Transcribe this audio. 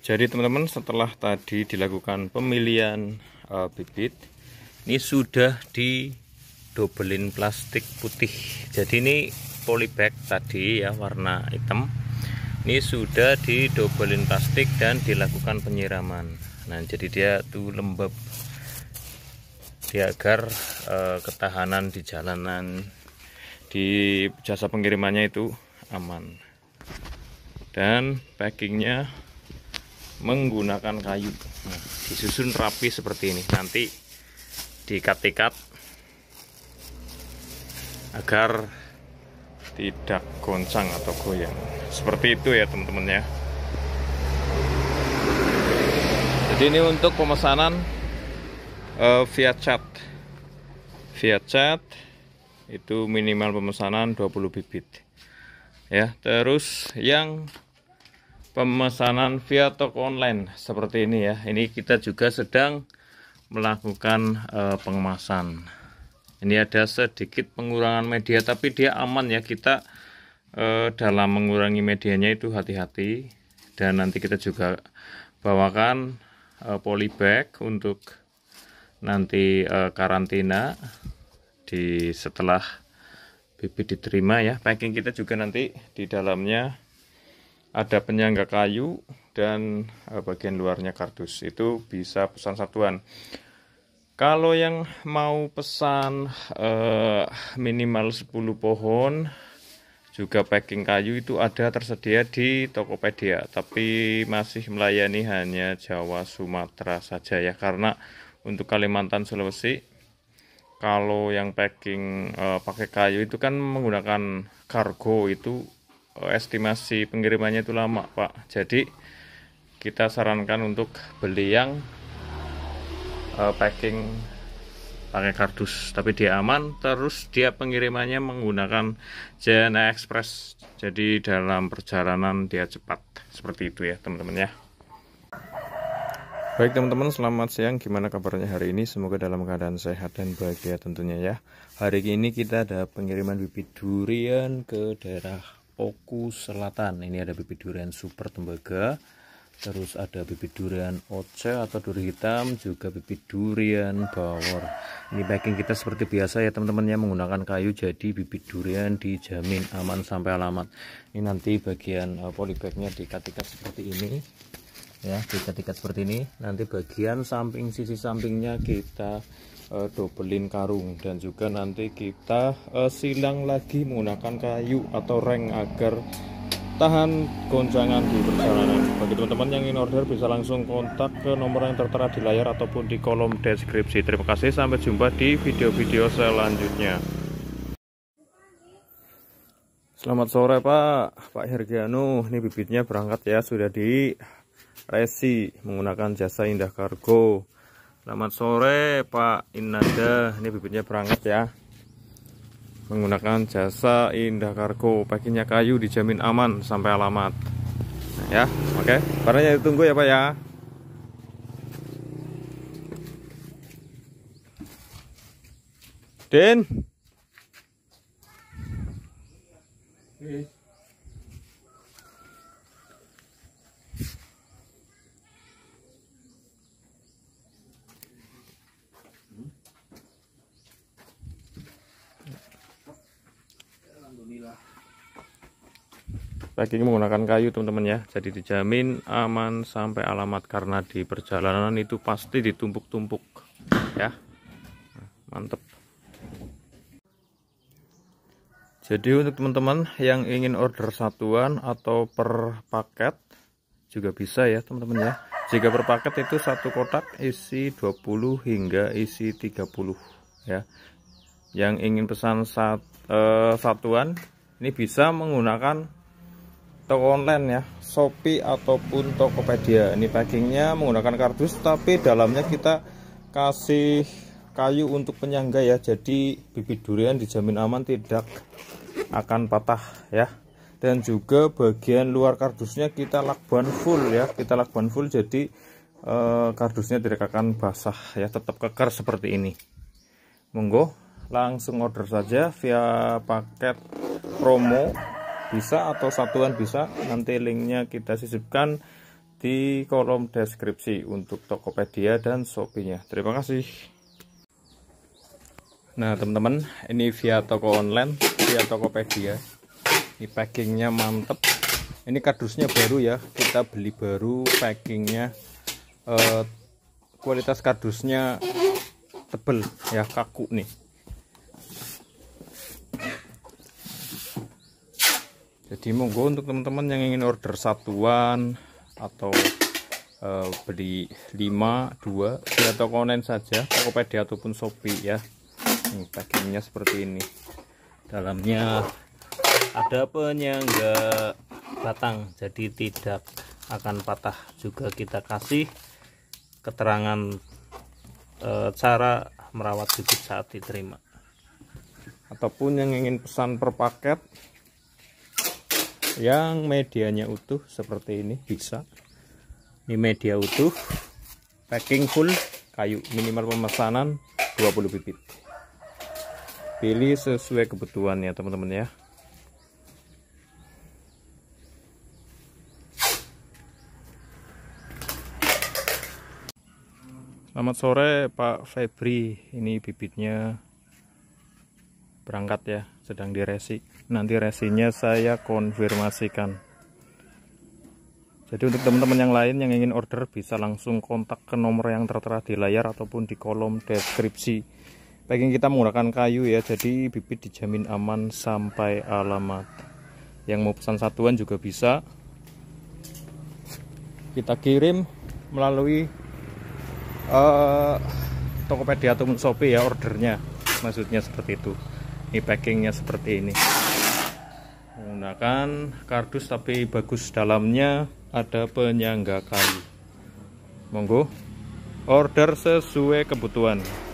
jadi teman-teman setelah tadi dilakukan pemilihan uh, bibit ini sudah didobelin plastik putih jadi ini polybag tadi ya warna hitam ini sudah didobelin plastik dan dilakukan penyiraman nah jadi dia tuh lembab Di agar uh, ketahanan di jalanan di jasa pengirimannya itu aman dan packingnya menggunakan kayu disusun rapi seperti ini nanti diikat-ikat agar tidak goncang atau goyang seperti itu ya teman-teman ya jadi ini untuk pemesanan uh, eh, via chat via chat itu minimal pemesanan 20 bibit ya terus yang pemesanan via toko online seperti ini ya ini kita juga sedang melakukan uh, pengemasan ini ada sedikit pengurangan media tapi dia aman ya kita uh, dalam mengurangi medianya itu hati-hati dan nanti kita juga bawakan uh, eh, polybag untuk nanti karantina di setelah bibit diterima ya packing kita juga nanti di dalamnya ada penyangga kayu dan eh, bagian luarnya kardus itu bisa pesan satuan kalau yang mau pesan eh, minimal 10 pohon juga packing kayu itu ada tersedia di Tokopedia tapi masih melayani hanya Jawa Sumatera saja ya karena untuk Kalimantan Sulawesi kalau yang packing eh, pakai kayu itu kan menggunakan kargo itu Oh, estimasi pengirimannya itu lama Pak jadi kita sarankan untuk beli yang uh, packing pakai kardus tapi dia aman terus dia pengirimannya menggunakan jne Express jadi dalam perjalanan dia cepat seperti itu ya teman-teman ya Baik teman-teman, selamat siang. Gimana kabarnya hari ini? Semoga dalam keadaan sehat dan bahagia tentunya ya. Hari ini kita ada pengiriman bibit durian ke daerah Oku Selatan. Ini ada bibit durian super tembaga. Terus ada bibit durian oce atau duri hitam, juga bibit durian bawor. Ini packing kita seperti biasa ya teman-temannya menggunakan kayu jadi bibit durian dijamin aman sampai alamat. Ini nanti bagian uh, eh, polybagnya dikatikan seperti ini ya kita dekat seperti ini nanti bagian samping sisi sampingnya kita uh, dobelin karung dan juga nanti kita uh, silang lagi menggunakan kayu atau reng agar tahan goncangan di perjalanan bagi teman-teman yang ingin order bisa langsung kontak ke nomor yang tertera di layar ataupun di kolom deskripsi terima kasih sampai jumpa di video-video selanjutnya Selamat sore Pak, Pak Hergiano, ini bibitnya berangkat ya, sudah di Resi menggunakan jasa Indah Kargo. Selamat sore Pak Inanda, ini bibitnya berangkat ya. Menggunakan jasa Indah Kargo, packingnya kayu dijamin aman sampai alamat. Nah, ya, oke. Okay. Barangnya ditunggu ya Pak ya. Den. packing menggunakan kayu teman-teman ya jadi dijamin aman sampai alamat karena di perjalanan itu pasti ditumpuk-tumpuk ya mantep jadi untuk teman-teman yang ingin order satuan atau per paket juga bisa ya teman-teman ya jika per paket itu satu kotak isi 20 hingga isi 30 ya yang ingin pesan sat, uh, satuan ini bisa menggunakan toko online ya Shopee ataupun Tokopedia ini packingnya menggunakan kardus tapi dalamnya kita kasih kayu untuk penyangga ya jadi bibit durian dijamin aman tidak akan patah ya dan juga bagian luar kardusnya kita lakban full ya kita lakban full jadi eh, kardusnya tidak akan basah ya tetap kekar seperti ini monggo langsung order saja via paket promo bisa atau satuan bisa nanti linknya kita sisipkan di kolom deskripsi untuk Tokopedia dan Shopee-nya. Terima kasih. Nah, teman-teman, ini via toko online, via Tokopedia. Ini packingnya mantep. Ini kardusnya baru ya, kita beli baru packingnya. Eh, kualitas kardusnya tebel ya, kaku nih. jadi monggo untuk teman-teman yang ingin order satuan atau uh, beli 5, 2 di toko online saja Tokopedia ataupun Shopee ya ini hmm, packingnya seperti ini dalamnya ada penyangga batang jadi tidak akan patah juga kita kasih keterangan e, cara merawat bibit saat diterima ataupun yang ingin pesan per paket yang medianya utuh seperti ini bisa ini media utuh packing full kayu minimal pemesanan 20 bibit pilih sesuai kebutuhan ya teman-teman ya Selamat sore Pak Febri ini bibitnya berangkat ya sedang diresi nanti resinya saya konfirmasikan jadi untuk teman-teman yang lain yang ingin order bisa langsung kontak ke nomor yang tertera di layar ataupun di kolom deskripsi packing kita menggunakan kayu ya jadi bibit dijamin aman sampai alamat yang mau pesan satuan juga bisa kita kirim melalui uh, Tokopedia ataupun Shopee ya ordernya maksudnya seperti itu ini packingnya seperti ini menggunakan kardus tapi bagus dalamnya ada penyangga kayu monggo order sesuai kebutuhan